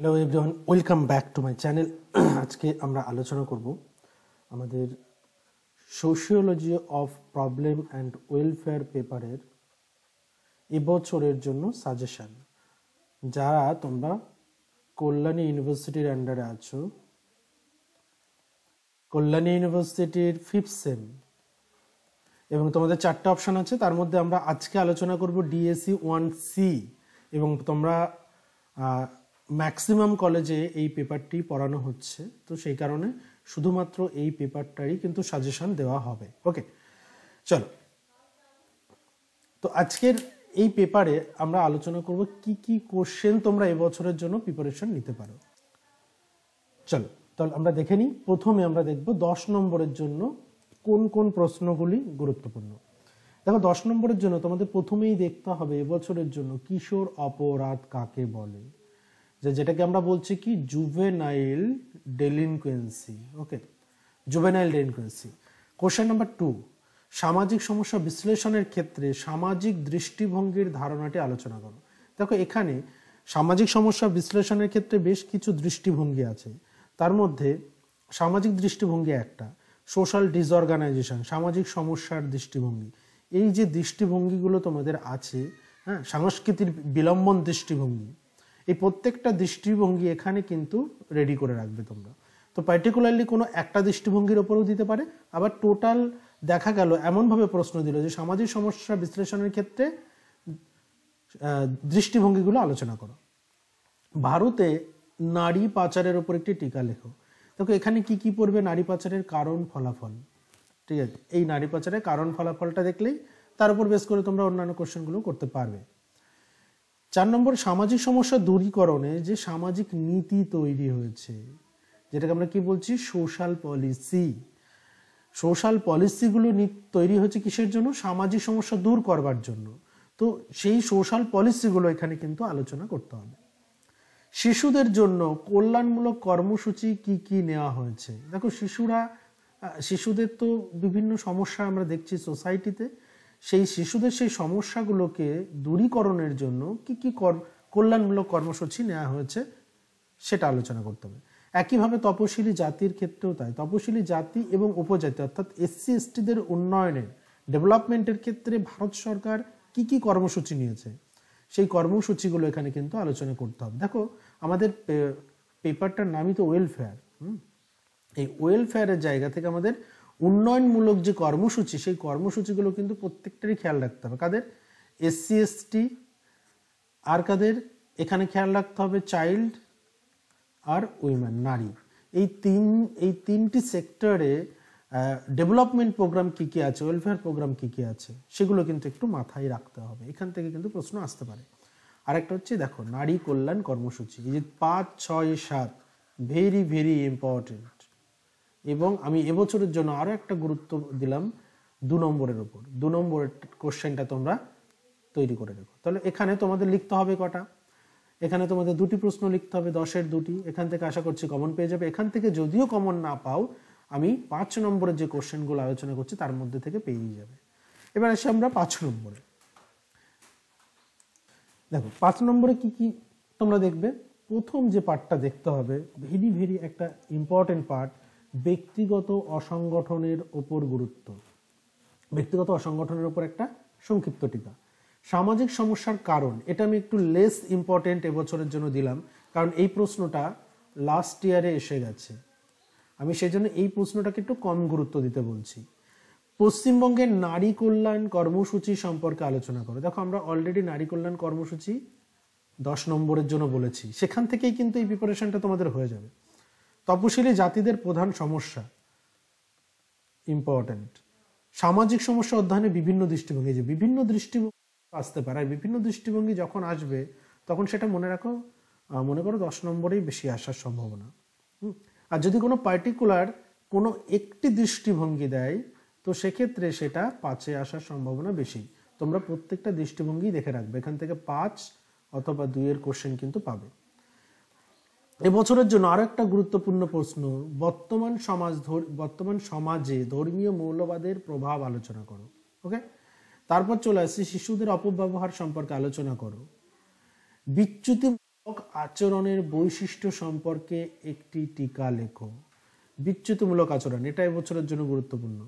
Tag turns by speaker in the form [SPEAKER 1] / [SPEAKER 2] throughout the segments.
[SPEAKER 1] hello everyone welcome back to my channel আজকে আমরা আলোচনা করব আমাদের sociology of problem and welfare পেপারের এবছরের জন্য সাজেশান যারা তোমরা কল্যাণী ইউনিভার্সিটির আন্ডারে আছো কল্যাণী ইউনিভার্সিটির ফিফথ সেম এবং তোমাদের চারটা অপশান আছে তার মধ্যে আমরা আজকে আলোচনা করব ডিএসি ওয়ান সি এবং তোমরা ম্যাক্সিমাম কলেজে এই পেপারটি পড়ানো হচ্ছে তো সেই কারণে শুধুমাত্র এই পেপারটারই কিন্তু সাজেশন দেওয়া হবে ওকে চলো তো আজকের এই পেপারে আমরা আলোচনা করব কি কি কোশ্চেন তোমরা এবছরের জন্য প্রিপারেশন নিতে পারো চলো তাহলে আমরা দেখে নিই প্রথমে আমরা দেখব দশ নম্বরের জন্য কোন কোন প্রশ্নগুলি গুরুত্বপূর্ণ দেখো দশ নম্বরের জন্য তোমাদের প্রথমেই দেখতে হবে এবছরের জন্য কিশোর অপরাধ কাকে বলে যে যেটাকে আমরা বলছি কি juvenile delinquency okay juvenile delinquency question number two সামাজিক সমস্যা বিশ্লেষণের ক্ষেত্রে সামাজিক দৃষ্টিভঙ্গির ধারণাটি আলোচনা করো দেখো এখানে সামাজিক সমস্যা বিশ্লেষণের ক্ষেত্রে বেশ কিছু দৃষ্টিভঙ্গি আছে তার মধ্যে সামাজিক দৃষ্টিভঙ্গি একটা সোশ্যাল ডিসঅর্গানাইজেশন সামাজিক সমস্যার দৃষ্টিভঙ্গি এই যে দৃষ্টিভঙ্গিগুলো তোমাদের আছে হ্যাঁ সংস্কৃতির বিলম্বন দৃষ্টিভঙ্গি এই প্রত্যেকটা দৃষ্টিভঙ্গি এখানে কিন্তু রেডি করে রাখবে তোমরা তো পার্টিকুলারলি কোনো একটা দৃষ্টিভঙ্গির ওপরেও দিতে পারে আবার টোটাল দেখা গেল এমনভাবে প্রশ্ন দিল যে সামাজিক সমস্যা বিশ্লেষণের ক্ষেত্রে দৃষ্টিভঙ্গিগুলো আলোচনা করো ভারতে নারী পাচারের ওপর একটি টিকা লেখো দেখো এখানে কি কি পড়বে নারী পাচারের কারণ ফলাফল ঠিক আছে এই নারী পাচারের কারণ ফলাফলটা দেখলেই তার উপর বেশ করে তোমরা অন্যান্য কোশ্চেনগুলো করতে পারবে চার নম্বর সামাজিক সমস্যা দূরীকরণে যে সামাজিক নীতি তৈরি হয়েছে যেটাকে আমরা কি বলছি সোশ্যাল পলিসি সোশ্যাল পলিসিগুলো তৈরি হয়েছে কিসের জন্য সামাজিক সমস্যা দূর করবার জন্য তো সেই সোশ্যাল পলিসিগুলো এখানে কিন্তু আলোচনা করতে হবে শিশুদের জন্য কল্যাণমূলক কর্মসূচি কি কি নেওয়া হয়েছে দেখো শিশুরা শিশুদের তো বিভিন্ন সমস্যা আমরা দেখছি সোসাইটিতে সেই শিশুদের সেই সমস্যাগুলোকে দূরীকরণের জন্য কি কি কল্যাণমূলক কর্মসূচি নেওয়া হয়েছে সেটা আলোচনা করতে হবে একইভাবে তপশিলি জাতির ক্ষেত্রেও তাই তপশিলি জাতি এবং উপজাতি অর্থাৎ এসসি এসটিদের উন্নয়নের ডেভেলপমেন্টের ক্ষেত্রে ভারত সরকার কি কি কর্মসূচি নিয়েছে সেই কর্মসূচিগুলো এখানে কিন্তু আলোচনা করতে হবে দেখো আমাদের পেপারটার নামই তো ওয়েলফেয়ার হুম এই ওয়েলফেয়ারের জায়গা থেকে আমাদের উন্নয়নমূলক যে কর্মসূচি সেই কর্মসূচিগুলো কিন্তু প্রত্যেকটারই খেয়াল রাখতে হবে কাদের এসসি এসটি আর কাদের এখানে খেয়াল রাখতে হবে চাইল্ড আর উইমেন নারী এই তিন এই তিনটি সেক্টরে ডেভেলপমেন্ট প্রোগ্রাম কি কি আছে ওয়েলফেয়ার প্রোগ্রাম কি কি আছে সেগুলো কিন্তু একটু মাথায় রাখতে হবে এখান থেকে কিন্তু প্রশ্ন আসতে পারে আরেকটা হচ্ছে দেখো নারী কল্যাণ কর্মসূচি এই যে পাঁচ ছয় সাত ভেরি ভেরি ইম্পর্টেন্ট এবং আমি এবছরের জন্য আরও একটা গুরুত্ব দিলাম দু নম্বরের উপর দু নম্বরের কোশ্চেনটা তোমরা তৈরি করে দেখো তাহলে এখানে তোমাদের লিখতে হবে কটা এখানে তোমাদের দুটি প্রশ্ন লিখতে হবে দশের দুটি এখান থেকে আশা করছি কমন পেয়ে যাবে এখান থেকে যদিও কমন না পাও আমি পাঁচ নম্বরের যে কোশ্চেনগুলো আলোচনা করছি তার মধ্যে থেকে পেয়েই যাবে এবার আসি আমরা পাঁচ নম্বরে দেখো পাঁচ নম্বরে কি কি তোমরা দেখবে প্রথম যে পার্টটা দেখতে হবে ভেরি ভেরি একটা ইম্পর্টেন্ট পার্ট ব্যক্তিগত অসংগঠনের ওপর গুরুত্ব ব্যক্তিগত অসংগঠনের ওপর একটা সংক্ষিপ্ত টিকা সামাজিক সমস্যার কারণ এটা আমি একটু লেস ইম্পর্টেন্ট এবছরের জন্য দিলাম কারণ এই প্রশ্নটা লাস্ট ইয়ারে এসে গেছে আমি সেই জন্য এই প্রশ্নটাকে একটু কম গুরুত্ব দিতে বলছি পশ্চিমবঙ্গের নারী কল্যাণ কর্মসূচি সম্পর্কে আলোচনা করো দেখো আমরা অলরেডি নারী কল্যাণ কর্মসূচি দশ নম্বরের জন্য বলেছি সেখান থেকেই কিন্তু এই প্রিপারেশনটা তোমাদের হয়ে যাবে তপশিলি জাতিদের প্রধান সমস্যা ইম্পর্টেন্ট সামাজিক সমস্যা অধ্যয়নে বিভিন্ন দৃষ্টিভঙ্গি যে বিভিন্ন দৃষ্টিভঙ্গি আসতে পারে আর বিভিন্ন দৃষ্টিভঙ্গি যখন আসবে তখন সেটা মনে রাখো মনে করো দশ নম্বরেই বেশি আসার সম্ভাবনা আর যদি কোনো পার্টিকুলার কোনো একটি দৃষ্টিভঙ্গি দেয় তো সেক্ষেত্রে সেটা পাঁচে আসার সম্ভাবনা বেশি তোমরা প্রত্যেকটা দৃষ্টিভঙ্গি দেখে রাখবে এখান থেকে পাঁচ অথবা দুইয়ের কোশ্চেন কিন্তু পাবে এবছরের জন্য আরো একটা গুরুত্বপূর্ণ প্রশ্ন বর্তমান সমাজ বর্তমান সমাজে ধর্মীয় মৌলবাদের প্রভাব আলোচনা করো ওকে তারপর চলে আসছি শিশুদের অপব্যবহার সম্পর্কে আলোচনা করো বিচ্যুতি আচরণের বৈশিষ্ট্য সম্পর্কে একটি টিকা লেখো বিচ্যুতিমূলক আচরণ এটা এবছরের জন্য গুরুত্বপূর্ণ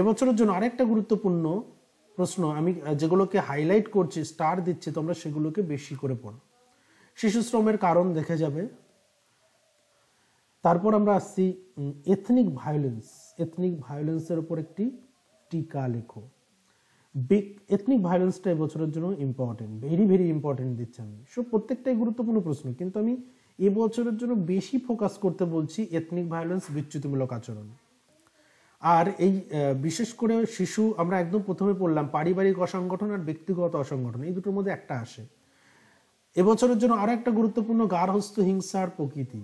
[SPEAKER 1] এবছরের জন্য আরেকটা গুরুত্বপূর্ণ প্রশ্ন আমি যেগুলোকে হাইলাইট করছি স্টার দিচ্ছি তোমরা সেগুলোকে বেশি করে পড়ো শিশু শ্রমের কারণ দেখে যাবে তারপর আমরা আসছি এথনিক ভায়োলেন্স এথনিক ভায়োলেন্সের উপর একটি টিকা লেখো এথনিক ভায়োলেন্সটা এবছরের জন্য ইম্পর্টেন্ট ভেরি ভেরি ইম্পর্টেন্ট দিচ্ছি আমি সব প্রত্যেকটাই গুরুত্বপূর্ণ প্রশ্ন কিন্তু আমি এবছরের জন্য বেশি ফোকাস করতে বলছি এথনিক ভায়োলেন্স বিচ্যুতিমূলক আচরণ আর এই বিশেষ করে শিশু আমরা একদম প্রথমে পড়লাম পারিবারিক অসংগঠন আর ব্যক্তিগত অসংগঠন এই দুটোর মধ্যে একটা আসে এবছরের জন্য আরো একটা গুরুত্বপূর্ণ গার্হস্থ হিংসার প্রকৃতি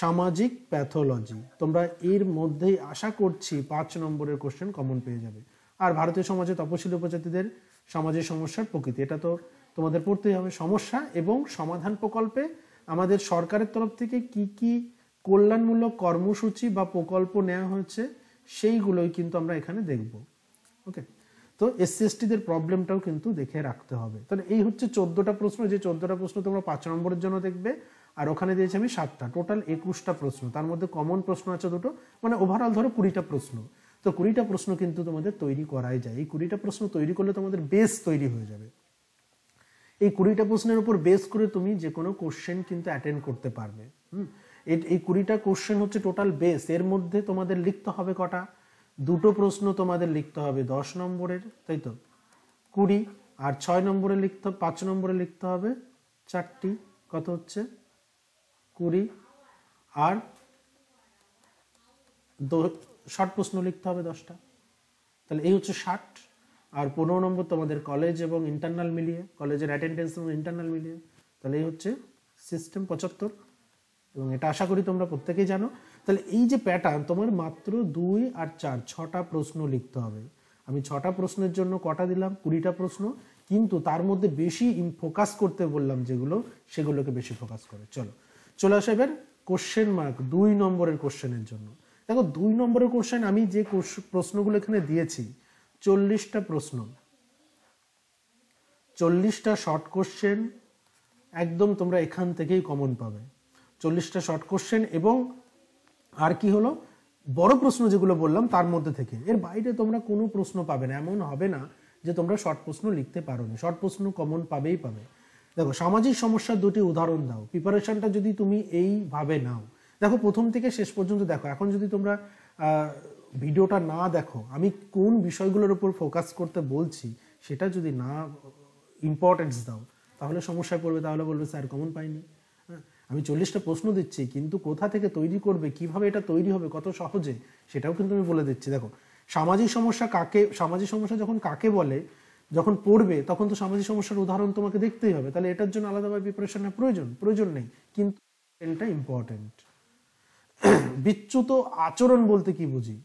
[SPEAKER 1] সামাজিক প্যাথোলজি তোমরা এর মধ্যেই আশা করছি পাঁচ নম্বরের কোশ্চেন কমন পেয়ে যাবে আর ভারতীয় সমাজে তপশিল উপজাতিদের সমাজের সমস্যার প্রকৃতি এটা তো তোমাদের পড়তেই হবে সমস্যা এবং সমাধান প্রকল্পে আমাদের সরকারের তরফ থেকে কি কি কল্যাণমূলক কর্মসূচি বা প্রকল্প নেওয়া হয়েছে সেইগুলোই কিন্তু আমরা এখানে দেখব ওকে তো এসসিএসটিদের প্রবলেমটাও কিন্তু দেখে রাখতে হবে তাহলে এই হচ্ছে চোদ্দোটা প্রশ্ন যে চোদ্দোটা প্রশ্ন তোমরা পাঁচ নম্বরের জন্য দেখবে আর ওখানে দিয়েছি আমি সাতটা টোটাল একুশটা প্রশ্ন তার মধ্যে কমন প্রশ্ন আছে দুটো মানে ওভারঅল ধরো কুড়িটা প্রশ্ন তো কুড়িটা প্রশ্ন কিন্তু তোমাদের তৈরি করাই যায় এই কুড়িটা প্রশ্ন তৈরি করলে তোমাদের বেস তৈরি হয়ে যাবে এই কুড়িটা প্রশ্নের উপর বেস করে তুমি যে কোনো কোশ্চেন কিন্তু অ্যাটেন্ড করতে পারবে হুম এই কুড়িটা কোশ্চেন হচ্ছে টোটাল বেস এর মধ্যে তোমাদের লিখতে হবে কটা দুটো প্রশ্ন তোমাদের লিখতে হবে দশ নম্বরের তাই তো কুড়ি আর ছয় নম্বরে লিখতে পাঁচ নম্বরে লিখতে হবে চারটি কত হচ্ছে কুড়ি আর ষাট প্রশ্ন লিখতে হবে দশটা তাহলে এই হচ্ছে ষাট আর পনেরো নম্বর তোমাদের কলেজ এবং ইন্টারনাল মিলিয়ে কলেজের অ্যাটেন্ডেন্স এবং ইন্টারনাল মিলিয়ে তাহলে এই হচ্ছে সিস্টেম পঁচাত্তর এবং এটা আশা করি তোমরা প্রত্যেকেই জানো তাহলে এই যে প্যাটার্ন তোমার মাত্র দুই আর চার ছটা প্রশ্ন লিখতে হবে আমি ছটা প্রশ্নের জন্য কটা দিলাম কুড়িটা প্রশ্ন কিন্তু তার মধ্যে বেশি ফোকাস করতে বললাম যেগুলো সেগুলোকে বেশি ফোকাস করে চলো চলে আসে এবার কোশ্চেন মার্ক দুই নম্বরের কোশ্চেনের জন্য দেখো দুই নম্বরের কোশ্চেন আমি যে প্রশ্নগুলো এখানে দিয়েছি চল্লিশটা প্রশ্ন চল্লিশটা শর্ট কোশ্চেন একদম তোমরা এখান থেকেই কমন পাবে চল্লিশটা শর্ট কোশ্চেন এবং আর কি হলো বড় প্রশ্ন যেগুলো বললাম তার মধ্যে থেকে এর বাইরে তোমরা কোনো প্রশ্ন পাবে না এমন হবে না যে তোমরা শর্ট প্রশ্ন লিখতে পারো না শর্ট প্রশ্ন কমন পাবেই পাবে দেখো সামাজিক সমস্যার দুটি উদাহরণ দাও প্রিপারেশনটা যদি তুমি এইভাবে নাও দেখো প্রথম থেকে শেষ পর্যন্ত দেখো এখন যদি তোমরা ভিডিওটা না দেখো আমি কোন বিষয়গুলোর উপর ফোকাস করতে বলছি সেটা যদি না ইম্পর্টেন্স দাও তাহলে সমস্যায় পড়বে তাহলে বলবে স্যার কমন পাইনি আমি চল্লিশটা প্রশ্ন দিচ্ছি কিন্তু কোথা থেকে তৈরি করবে কিভাবে এটা তৈরি হবে কত সহজে সেটাও কিন্তু আমি বলে দিচ্ছি দেখো সামাজিক সমস্যা কাকে সামাজিক সমস্যা যখন কাকে বলে যখন পড়বে তখন তো সামাজিক সমস্যার উদাহরণ তোমাকে দেখতেই হবে তাহলে এটার জন্য আলাদাভাবে প্রিপারেশনের প্রয়োজন প্রয়োজন নেই কিন্তু এটা ইম্পর্টেন্ট বিচ্যুত আচরণ বলতে কি বুঝি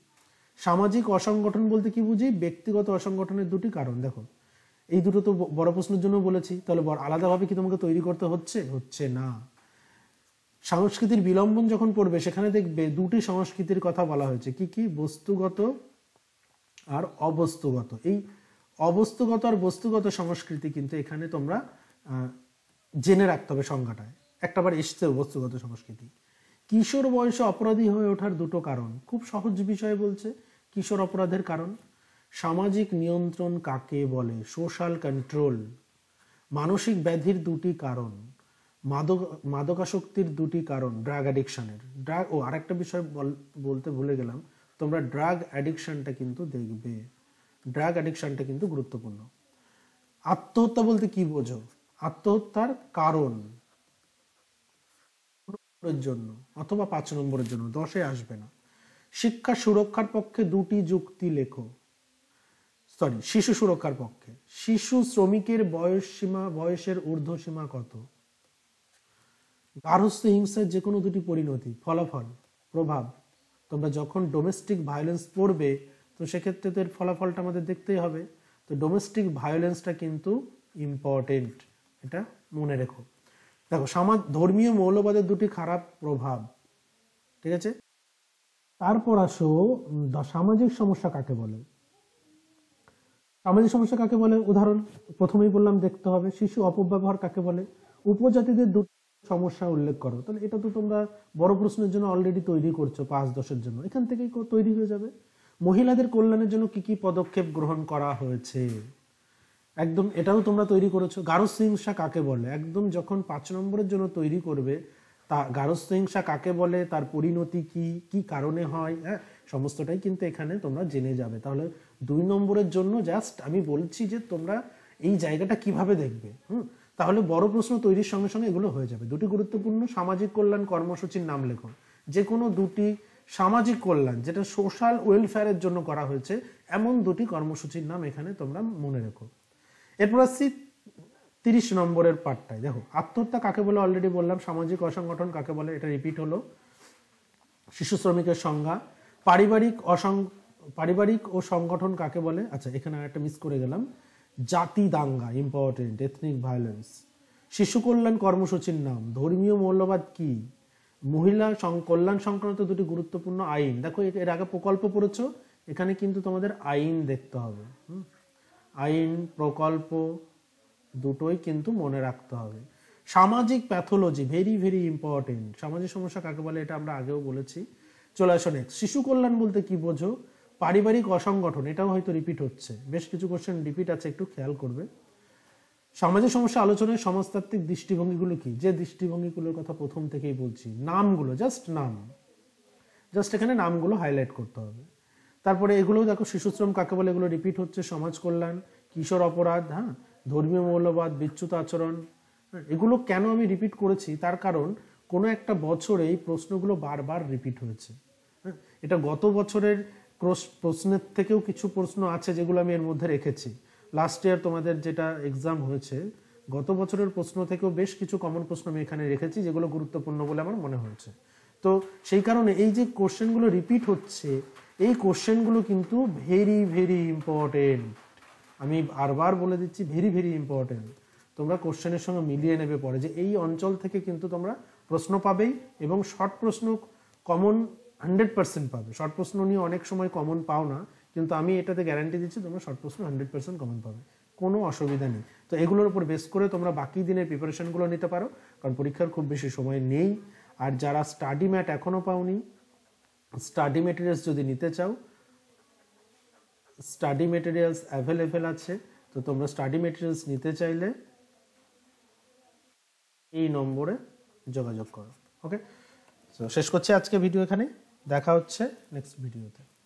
[SPEAKER 1] সামাজিক অসংগঠন বলতে কি বুঝি ব্যক্তিগত অসংগঠনের দুটি কারণ দেখো এই দুটো তো বড় প্রশ্নের জন্য বলেছি তাহলে আলাদাভাবে কি তোমাকে তৈরি করতে হচ্ছে হচ্ছে না সংস্কৃতির বিলম্বন যখন পড়বে সেখানে দেখবে দুটি সংস্কৃতির কথা বলা হয়েছে কি কি বস্তুগত আর অবস্তুগত এই অবস্তুগত আর বস্তুগত সংস্কৃতি কিন্তু এখানে তোমরা জেনে রাখতে হবে সংজ্ঞাটায় একটাবার এসছে বস্তুগত সংস্কৃতি কিশোর বয়সে অপরাধী হয়ে ওঠার দুটো কারণ খুব সহজ বিষয় বলছে কিশোর অপরাধের কারণ সামাজিক নিয়ন্ত্রণ কাকে বলে সোশ্যাল কন্ট্রোল মানসিক ব্যাধির দুটি কারণ মাদক মাদকাসক্তির দুটি কারণ ড্রাগ অ্যাডিকশানের ড্রাগ ও আরেকটা বিষয় বলতে ভুলে গেলাম তোমরা ড্রাগ অ্যাডিকশানটা কিন্তু দেখবে ড্রাগ অ্যাডিকশানটা কিন্তু গুরুত্বপূর্ণ আত্মহত্যা বলতে কি বোঝো আত্মহত্যার কারণ জন্য অথবা পাঁচ নম্বরের জন্য দশে আসবে না শিক্ষা সুরক্ষার পক্ষে দুটি যুক্তি লেখো সরি শিশু সুরক্ষার পক্ষে শিশু শ্রমিকের বয়স সীমা বয়সের ঊর্ধ্ব সীমা কত গার্হস্থ হিংসার যে কোনো দুটি পরিণতি ফলাফল প্রভাব তোমরা যখন ডোমেস্টিক ভায়োলেন্স পড়বে তো সেক্ষেত্রে তো এর ফলাফলটা আমাদের দেখতেই হবে তো ডোমেস্টিক ভায়োলেন্সটা কিন্তু ইম্পর্টেন্ট এটা মনে রেখো দেখো সমাজ ধর্মীয় মৌলবাদের দুটি খারাপ প্রভাব ঠিক আছে তারপর আসো সামাজিক সমস্যা কাকে বলে সামাজিক সমস্যা কাকে বলে উদাহরণ প্রথমেই বললাম দেখতে হবে শিশু অপব্যবহার কাকে বলে উপজাতিদের দুটি সমস্যা উল্লেখ করো তাহলে এটা তো তোমরা বড় প্রশ্নের জন্য অলরেডি তৈরি করছো পাঁচ দশের জন্য এখান থেকে তৈরি হয়ে যাবে মহিলাদের কল্যাণের জন্য কি কি পদক্ষেপ গ্রহণ করা হয়েছে একদম এটাও তোমরা তৈরি করেছো গারস্থিংসা কাকে বলে একদম যখন পাঁচ নম্বরের জন্য তৈরি করবে তা গারস্থিংসা কাকে বলে তার পরিণতি কি কি কারণে হয় হ্যাঁ সমস্তটাই কিন্তু এখানে তোমরা জেনে যাবে তাহলে দুই নম্বরের জন্য জাস্ট আমি বলছি যে তোমরা এই জায়গাটা কিভাবে দেখবে হুম তাহলে বড় প্রশ্ন তৈরির সঙ্গে সঙ্গে এগুলো হয়ে যাবে দুটি গুরুত্বপূর্ণ সামাজিক কল্যাণ কর্মসূচির নাম লেখো যে কোনো দুটি সামাজিক কল্যাণ যেটা সোশ্যাল ওয়েলফেয়ারের জন্য করা হয়েছে এমন দুটি কর্মসূচির নাম এখানে তোমরা মনে রেখো এরপর আসছি তিরিশ নম্বরের পার্টটায় দেখো আত্মহত্যা কাকে বলে অলরেডি বললাম সামাজিক অসংগঠন কাকে বলে এটা রিপিট হলো শিশু শ্রমিকের সংজ্ঞা পারিবারিক অসং পারিবারিক ও সংগঠন কাকে বলে আচ্ছা এখানে একটা মিস করে গেলাম জাতি দাঙ্গা ইম্পর্টেন্ট এথনিক ভায়োলেন্স শিশু কল্যাণ কর্মসূচির নাম ধর্মীয় মৌলবাদ কি মহিলা কল্যাণ সংক্রান্ত দুটি গুরুত্বপূর্ণ আইন দেখো এর আগে প্রকল্প পড়েছ এখানে কিন্তু তোমাদের আইন দেখতে হবে আইন প্রকল্প দুটোই কিন্তু মনে রাখতে হবে সামাজিক প্যাথোলজি ভেরি ভেরি ইম্পর্টেন্ট সামাজিক সমস্যা কাকে বলে এটা আমরা আগেও বলেছি চলে আসো নেক্সট শিশু কল্যাণ বলতে কি বোঝো পারিবারিক অসংগঠন এটাও হয়তো রিপিট হচ্ছে বেশ কিছু কোশ্চেন রিপিট আছে একটু খেয়াল করবে সমাজের সমস্যা আলোচনায় সমাজতাত্ত্বিক দৃষ্টিভঙ্গিগুলো কি যে দৃষ্টিভঙ্গিগুলোর কথা প্রথম থেকেই বলছি নামগুলো জাস্ট নাম জাস্ট এখানে নামগুলো হাইলাইট করতে হবে তারপরে এগুলো দেখো শিশুশ্রম কাকে বলে এগুলো রিপিট হচ্ছে সমাজ কল্যাণ কিশোর অপরাধ হ্যাঁ ধর্মীয় মৌলবাদ বিচ্যুত আচরণ হ্যাঁ, এগুলো কেন আমি রিপিট করেছি তার কারণ কোনো একটা বছরে এই প্রশ্নগুলো বারবার রিপিট হয়েছে হ্যাঁ, এটা গত বছরের প্রশ্নের থেকেও কিছু প্রশ্ন আছে যেগুলো আমি এর মধ্যে রেখেছি লাস্ট ইয়ার তোমাদের যেটা এক্সাম হয়েছে গত বছরের প্রশ্ন থেকেও বেশ কিছু কমন প্রশ্ন আমি এখানে রেখেছি যেগুলো গুরুত্বপূর্ণ বলে আমার মনে হয়েছে তো সেই কারণে এই যে কোশ্চেনগুলো রিপিট হচ্ছে এই কোশ্চেনগুলো কিন্তু ভেরি ভেরি ইম্পর্টেন্ট আমি বারবার বলে দিচ্ছি ভেরি ভেরি ইম্পর্টেন্ট তোমরা কোশ্চেনের সঙ্গে মিলিয়ে নেবে পরে যে এই অঞ্চল থেকে কিন্তু তোমরা প্রশ্ন পাবেই এবং শর্ট প্রশ্ন কমন হান্ড্রেড পার্সেন্ট পাবে শর্ট প্রশ্ন নিয়ে অনেক সময় কমন পাও না কিন্তু আমি এটাতে গ্যারান্টি দিচ্ছি তোমরা শর্ট প্রশ্ন হান্ড্রেড পার্সেন্ট কমন পাবে কোনো অসুবিধা নেই তো এগুলোর উপর বেস করে তোমরা বাকি দিনের প্রিপারেশানগুলো নিতে পারো কারণ পরীক্ষার খুব বেশি সময় নেই আর যারা স্টাডি ম্যাট এখনও পাওনি স্টাডি মেটেরিয়ালস যদি নিতে চাও স্টাডি মেটেরিয়ালস অ্যাভেলেবেল আছে তো তোমরা স্টাডি মেটেরিয়ালস নিতে চাইলে এই নম্বরে যোগাযোগ করো ওকে তো শেষ করছি আজকে ভিডিও এখানে দেখা হচ্ছে নেক্সট ভিডিওতে